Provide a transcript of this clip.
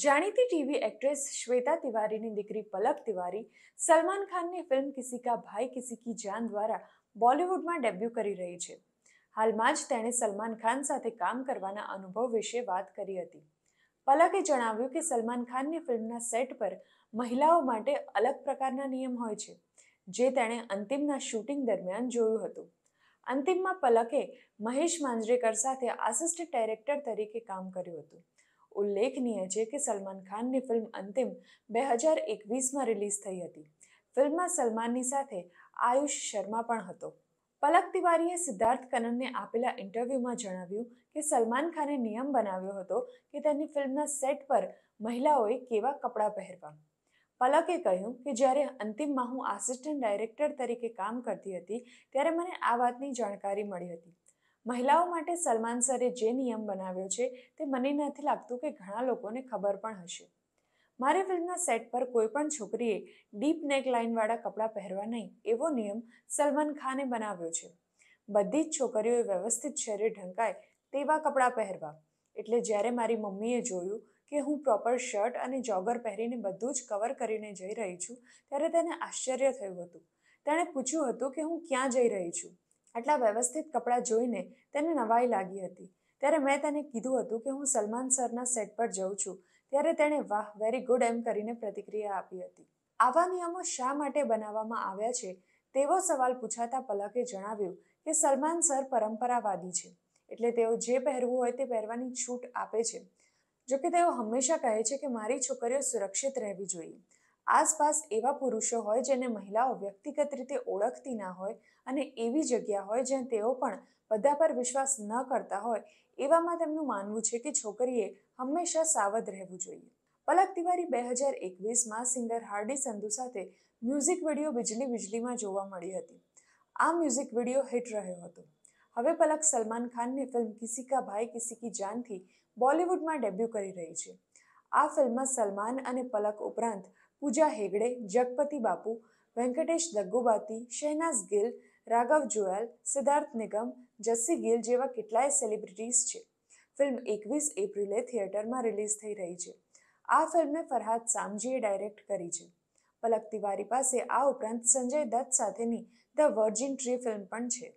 જાણીતી TV actress Shweta તિવારીની દીકરી પલક તિવારી સલમાન ખાનની ફિલ્મ કિસી કા ભાઈ કિસી કી જાન દ્વારા બોલિવૂડમાં ડેબ્યુ કરી રહી છે હાલમાં જ તેણે સલમાન ખાન સાથે કામ કરવાના અનુભવ વિશે વાત કરી હતી પલકે જણાવ્યું કે સલમાન ખાનની ફિલ્મના સેટ પર મહિલાઓ માટે અલગ પ્રકારના નિયમ હોય છે જે તેણે અંતિમના શૂટિંગ દરમિયાન જોયું હતું અંતિમમાં પલકે મહેશ માંજરેકર સાથે આસિસ્ટન્ટ ડાયરેક્ટર તરીકે કામ કર્યું હતું ઉલ્લેખનીય છે કે સલમાન ખાનની ફિલ્મ અંતિમ બે હજાર એકવીસમાં રિલીઝ થઈ હતી ફિલ્મમાં સલમાનની સાથે આયુષ શર્મા પણ હતો પલક તિવારીએ સિદ્ધાર્થ કનનને આપેલા ઇન્ટરવ્યૂમાં જણાવ્યું કે સલમાન ખાને નિયમ બનાવ્યો હતો કે તેની ફિલ્મના સેટ પર મહિલાઓએ કેવા કપડાં પહેરવા પલકે કહ્યું કે જ્યારે અંતિમમાં હું આસિસ્ટન્ટ ડાયરેક્ટર તરીકે કામ કરતી હતી ત્યારે મને આ વાતની જાણકારી મળી હતી મહિલાઓ માટે સલમાન સરે જે નિયમ બનાવ્યો છે તે મને નથી લાગતું કે ઘણા લોકોને ખબર પણ હશે મારી ફિલ્મના સેટ પર કોઈ પણ છોકરીએ ડીપ નેક લાઇનવાળા કપડાં પહેરવા નહીં એવો નિયમ સલમાન ખાને બનાવ્યો છે બધી જ છોકરીઓએ વ્યવસ્થિત શરીર ઢંકાય તેવા કપડાં પહેરવા એટલે જ્યારે મારી મમ્મીએ જોયું કે હું પ્રોપર શર્ટ અને જોગર પહેરીને બધું જ કવર કરીને જઈ રહી છું ત્યારે તેને આશ્ચર્ય થયું હતું તેણે પૂછ્યું હતું કે હું ક્યાં જઈ રહી છું આટલા વ્યવસ્થિત કપડાં જોઈને તેને નવાઈ લાગી હતી ત્યારે મેં તેને કીધું હતું કે હું સલમાન સરના સેટ પર જઉં છું ત્યારે તેણે વાહ વેરી ગુડ એમ કરીને પ્રતિક્રિયા આપી હતી આવા નિયમો શા માટે બનાવવામાં આવ્યા છે તેવો સવાલ પૂછાતા પલકે જણાવ્યું કે સલમાન સર પરંપરાવાદી છે એટલે તેઓ જે પહેરવું હોય તે પહેરવાની છૂટ આપે છે જોકે તેઓ હંમેશા કહે છે કે મારી છોકરીઓ સુરક્ષિત રહેવી જોઈએ આસપાસ એવા પુરુષો હોય જેને મહિલાઓ વ્યક્તિગત રીતે ઓળખતી ના હોય અને એવી જગ્યા હોય જ્યાં તેઓ પણ બધા પર વિશ્વાસ ન કરતા હોય એવામાં તેમનું માનવું છે કે છોકરીએ હંમેશા સાવધ રહેવું જોઈએ પલક તિવારી બે હજાર એકવીસમાં સિંગર હાર્ડી સંધુ સાથે મ્યુઝિક વિડીયો બિજલી વીજળીમાં જોવા મળી હતી આ મ્યુઝિક વિડીયો હિટ રહ્યો હતો હવે પલક સલમાન ખાનની ફિલ્મ કિસી કા ભાઈ કિસી કી જાનથી બોલિવૂડમાં ડેબ્યુ કરી રહી છે આ ફિલ્મમાં સલમાન અને પલક ઉપરાંત પૂજા હેગડે જગપતિ બાપુ વેંકટેશ દગ્ગુબાતી શહેનાઝ ગિલ રાઘવ જોયલ સિદ્ધાર્થ નિગમ જસ્સી ગિલ જેવા કેટલાય સેલિબ્રિટીઝ છે ફિલ્મ એકવીસ એપ્રિલે થિયેટરમાં રિલીઝ થઈ રહી છે આ ફિલ્મે ફરહાદ સામજીએ ડાયરેક્ટ કરી છે પલક તિવારી પાસે આ ઉપરાંત સંજય દત્ત સાથેની ધ વર્જિન ટ્રી ફિલ્મ પણ છે